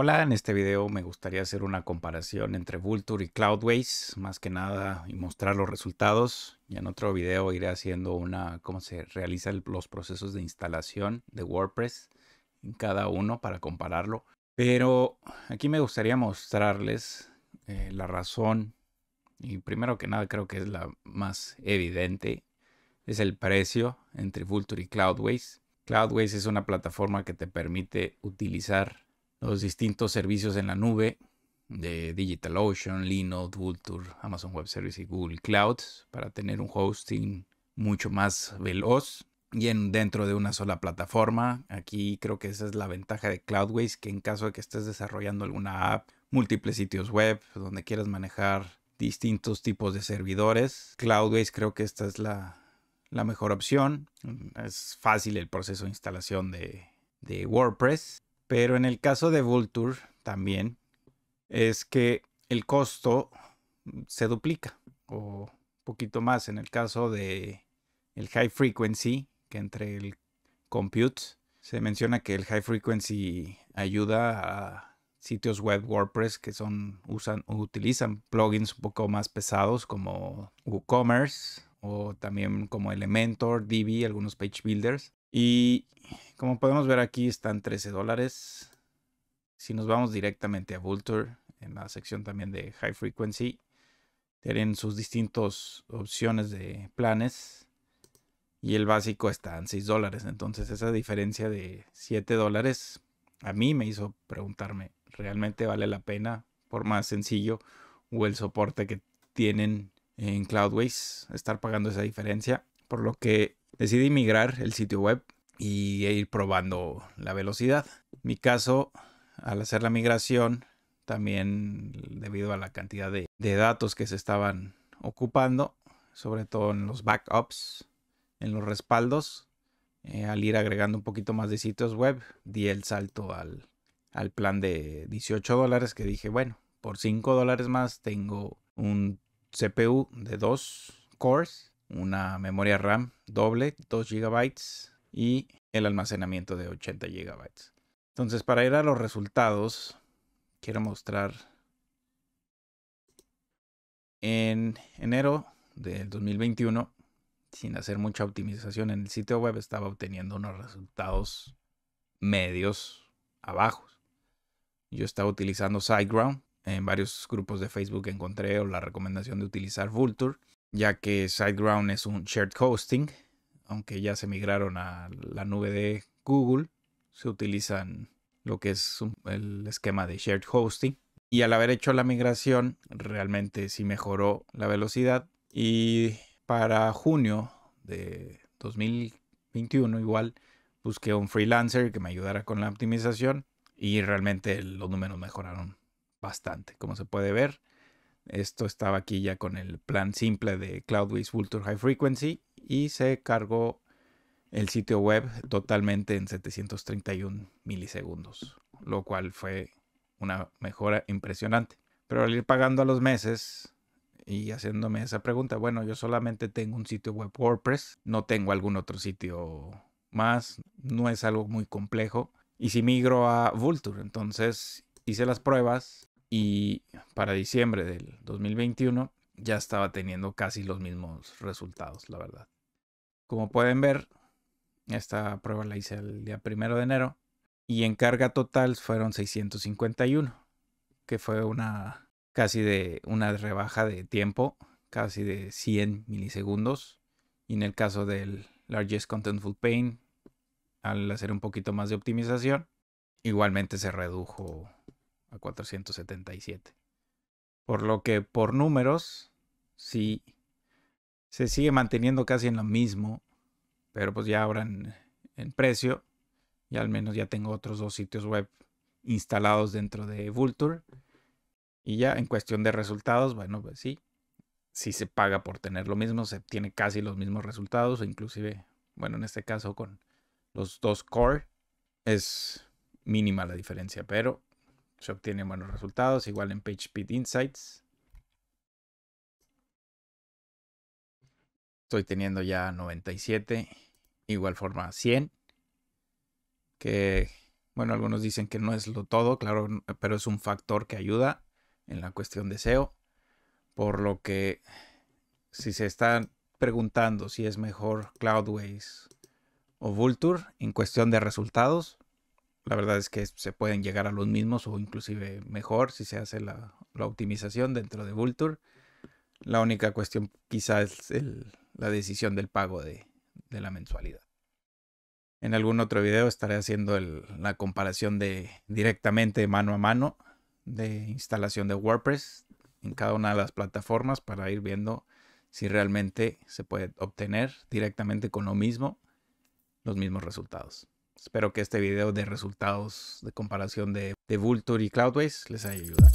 Hola, en este video me gustaría hacer una comparación entre Vulture y Cloudways, más que nada, y mostrar los resultados. Y en otro video iré haciendo una, cómo se realizan los procesos de instalación de WordPress en cada uno para compararlo. Pero aquí me gustaría mostrarles eh, la razón, y primero que nada creo que es la más evidente, es el precio entre Vulture y Cloudways. Cloudways es una plataforma que te permite utilizar los distintos servicios en la nube de DigitalOcean, Linode, Vulture, Amazon Web Services y Google Cloud para tener un hosting mucho más veloz y en, dentro de una sola plataforma. Aquí creo que esa es la ventaja de Cloudways, que en caso de que estés desarrollando alguna app, múltiples sitios web, donde quieras manejar distintos tipos de servidores, Cloudways creo que esta es la, mejor opción. Es fácil el proceso de instalación de WordPress pero en el caso de Vulture también es que el costo se duplica o un poquito más en el caso de el high frequency que entre el compute se menciona que el high frequency ayuda a sitios web WordPress que son usan utilizan plugins un poco más pesados como WooCommerce o también como Elementor, Divi, algunos page builders y como podemos ver aquí están 13 dólares. Si nos vamos directamente a Vulture, en la sección también de High Frequency, tienen sus distintas opciones de planes. Y el básico está en 6 dólares. Entonces esa diferencia de 7 dólares a mí me hizo preguntarme, ¿realmente vale la pena por más sencillo o el soporte que tienen en Cloudways, estar pagando esa diferencia, por lo que decidí migrar el sitio web y e ir probando la velocidad. mi caso, al hacer la migración, también debido a la cantidad de, datos que se estaban ocupando, sobre todo en los backups, en los respaldos, eh, al ir agregando un poquito más de sitios web, di el salto al, al plan de 18 dólares que dije, bueno, por 5 dólares más tengo un CPU de dos cores, una memoria RAM doble, 2 GB y el almacenamiento de 80 GB. Entonces, para ir a los resultados, quiero mostrar en enero del 2021, sin hacer mucha optimización en el sitio web, estaba obteniendo unos resultados medios abajo Yo estaba utilizando SiteGround en varios grupos de Facebook encontré o la recomendación de utilizar Vulture, ya que SiteGround es un shared hosting, aunque ya se migraron a la nube de Google, se utilizan lo que es el esquema de shared hosting. Y al haber hecho la migración, realmente sí mejoró la velocidad. Y para junio de 2021 igual busqué un freelancer que me ayudara con la optimización y realmente los números mejoraron bastante, como se puede ver. Esto estaba aquí ya con el plan simple de Cloudways Vulture High Frequency y se cargó el sitio web totalmente en 731 milisegundos, lo cual fue una mejora impresionante. Pero al ir pagando a los meses y haciéndome esa pregunta, bueno, yo solamente tengo un sitio web WordPress, no tengo algún otro sitio más, no es algo muy complejo. Y si migro a Vulture, entonces hice las pruebas y para diciembre del 2021 ya estaba teniendo casi los mismos resultados, la verdad. Como pueden ver, esta prueba la hice el día primero de enero y en carga total fueron 651, que fue una casi de una rebaja de tiempo, casi de 100 milisegundos. Y en el caso del Largest Contentful Pain, al hacer un poquito más de optimización, igualmente se redujo a 477. Por lo que por números, Si. se sigue manteniendo casi en lo mismo, pero pues ya ahora en, precio, y al menos ya tengo otros dos sitios web instalados dentro de Vulture. Y ya en cuestión de resultados, bueno, pues sí, si se paga por tener lo mismo, se tiene casi los mismos resultados, inclusive, bueno, en este caso con los dos core es mínima la diferencia, pero se obtienen buenos resultados, igual en PageSpeed Insights. Estoy teniendo ya 97, igual forma 100, que bueno, algunos dicen que no es lo todo, claro, pero es un factor que ayuda en la cuestión de SEO, por lo que si se están preguntando si es mejor Cloudways o Vulture en cuestión de resultados, la verdad es que se pueden llegar a los mismos o inclusive mejor si se hace la, optimización dentro de Vulture. La única cuestión quizá es la decisión del pago de, la mensualidad. En algún otro video estaré haciendo la comparación de directamente mano a mano de instalación de WordPress en cada una de las plataformas para ir viendo si realmente se puede obtener directamente con lo mismo los mismos resultados. Espero que este video de resultados de comparación de, de Vulture y Cloudways les haya ayudado.